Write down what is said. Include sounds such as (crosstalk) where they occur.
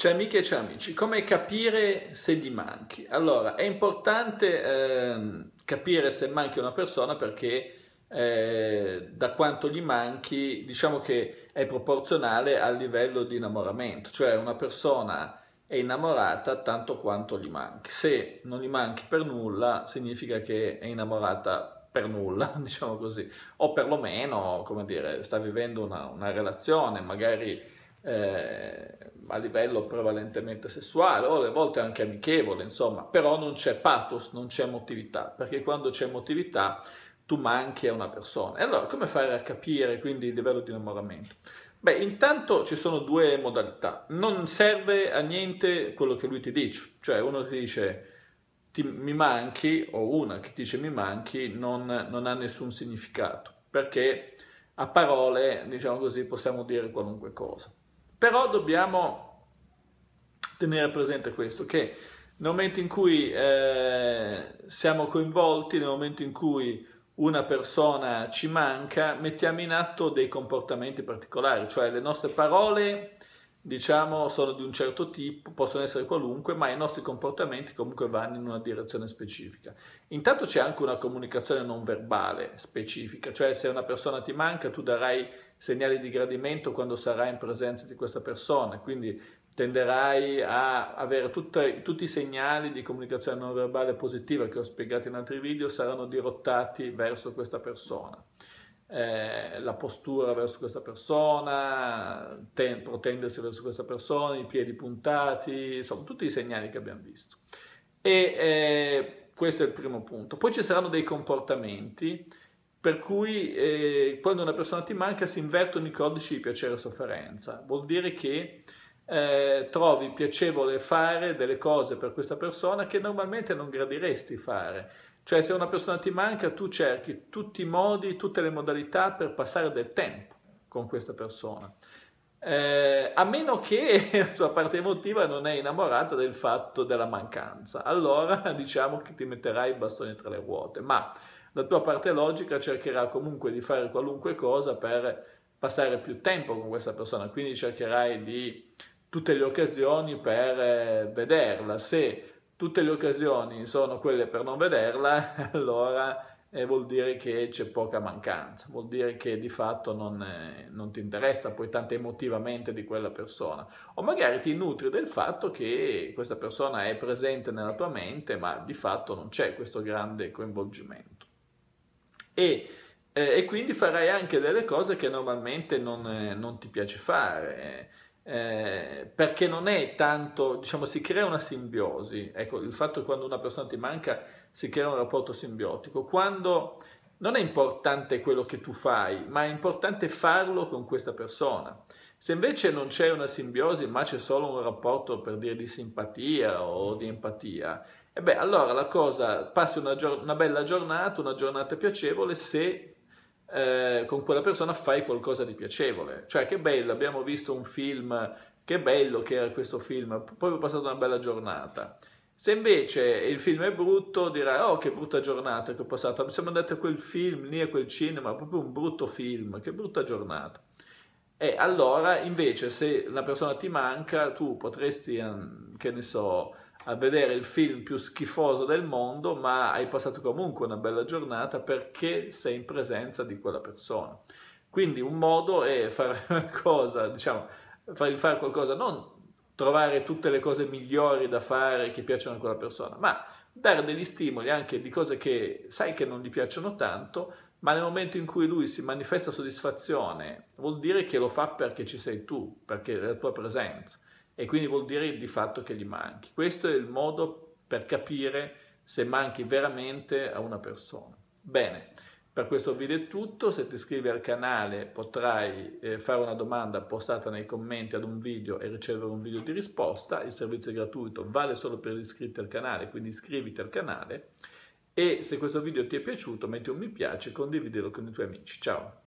Ciao amiche e ciao amici, come capire se gli manchi? Allora, è importante eh, capire se manchi una persona perché eh, da quanto gli manchi, diciamo che è proporzionale al livello di innamoramento, cioè una persona è innamorata tanto quanto gli manchi. Se non gli manchi per nulla, significa che è innamorata per nulla, (laughs) diciamo così, o perlomeno, come dire, sta vivendo una, una relazione, magari eh, a livello prevalentemente sessuale o alle volte anche amichevole, insomma, però non c'è pathos, non c'è emotività, perché quando c'è emotività tu manchi a una persona. E allora come fare a capire quindi il livello di innamoramento? Beh, intanto ci sono due modalità. Non serve a niente quello che lui ti dice, cioè uno ti dice ti, mi manchi o una che dice mi manchi non, non ha nessun significato, perché a parole, diciamo così, possiamo dire qualunque cosa. Però dobbiamo tenere presente questo, che nel momento in cui eh, siamo coinvolti, nel momento in cui una persona ci manca, mettiamo in atto dei comportamenti particolari, cioè le nostre parole diciamo, sono di un certo tipo, possono essere qualunque, ma i nostri comportamenti comunque vanno in una direzione specifica. Intanto c'è anche una comunicazione non verbale specifica, cioè se una persona ti manca, tu darai segnali di gradimento quando sarai in presenza di questa persona, quindi tenderai a avere tutte, tutti i segnali di comunicazione non verbale positiva che ho spiegato in altri video saranno dirottati verso questa persona eh, la postura verso questa persona, ten- protendersi verso questa persona, i piedi puntati, insomma tutti i segnali che abbiamo visto. E eh, questo è il primo punto. Poi ci saranno dei comportamenti per cui eh, quando una persona ti manca si invertono i codici di piacere e sofferenza. Vuol dire che eh, trovi piacevole fare delle cose per questa persona che normalmente non gradiresti fare. Cioè se una persona ti manca, tu cerchi tutti i modi, tutte le modalità per passare del tempo con questa persona. Eh, a meno che (laughs) la tua parte emotiva non è innamorata del fatto della mancanza, allora (laughs) diciamo che ti metterai i bastoni tra le ruote, ma la tua parte logica cercherà comunque di fare qualunque cosa per passare più tempo con questa persona, quindi cercherai di tutte le occasioni per eh, vederla. Se tutte le occasioni sono quelle per non vederla, (laughs) allora eh, vuol dire che c'è poca mancanza, vuol dire che di fatto non, eh, non, ti interessa poi tanto emotivamente di quella persona, o magari ti nutri del fatto che questa persona è presente nella tua mente, ma di fatto non c'è questo grande coinvolgimento. E, eh, e quindi farai anche delle cose che normalmente non, eh, non ti piace fare eh, perché non è tanto, diciamo, si crea una simbiosi, ecco, il fatto che quando una persona ti manca si crea un rapporto simbiotico, quando non è importante quello che tu fai, ma è importante farlo con questa persona. Se invece non c'è una simbiosi, ma c'è solo un rapporto per dire di simpatia o di empatia, e eh beh, allora la cosa passi una, una bella giornata, una giornata piacevole se eh, con quella persona fai qualcosa di piacevole. Cioè, che bello, abbiamo visto un film, che bello che era questo film, poi ho passato una bella giornata. Se invece il film è brutto, dirai, oh che brutta giornata che ho passato, siamo andati a quel film lì, a quel cinema, proprio un brutto film, che brutta giornata. E allora, invece, se la persona ti manca, tu potresti, che ne so, a vedere il film più schifoso del mondo, ma hai passato comunque una bella giornata perché sei in presenza di quella persona. Quindi un modo è fare qualcosa, (laughs) diciamo, fare, fare qualcosa, non trovare tutte le cose migliori da fare che piacciono a quella persona, ma dare degli stimoli anche di cose che sai che non gli piacciono tanto, ma nel momento in cui lui si manifesta soddisfazione, vuol dire che lo fa perché ci sei tu, perché è la tua presenza e quindi vuol dire di fatto che gli manchi. Questo è il modo per capire se manchi veramente a una persona. Bene, per questo video è tutto, se ti iscrivi al canale potrai eh, fare una domanda postata nei commenti ad un video e ricevere un video di risposta, il servizio è gratuito, vale solo per gli iscritti al canale, quindi iscriviti al canale e se questo video ti è piaciuto metti un mi piace e condividilo con i tuoi amici. Ciao!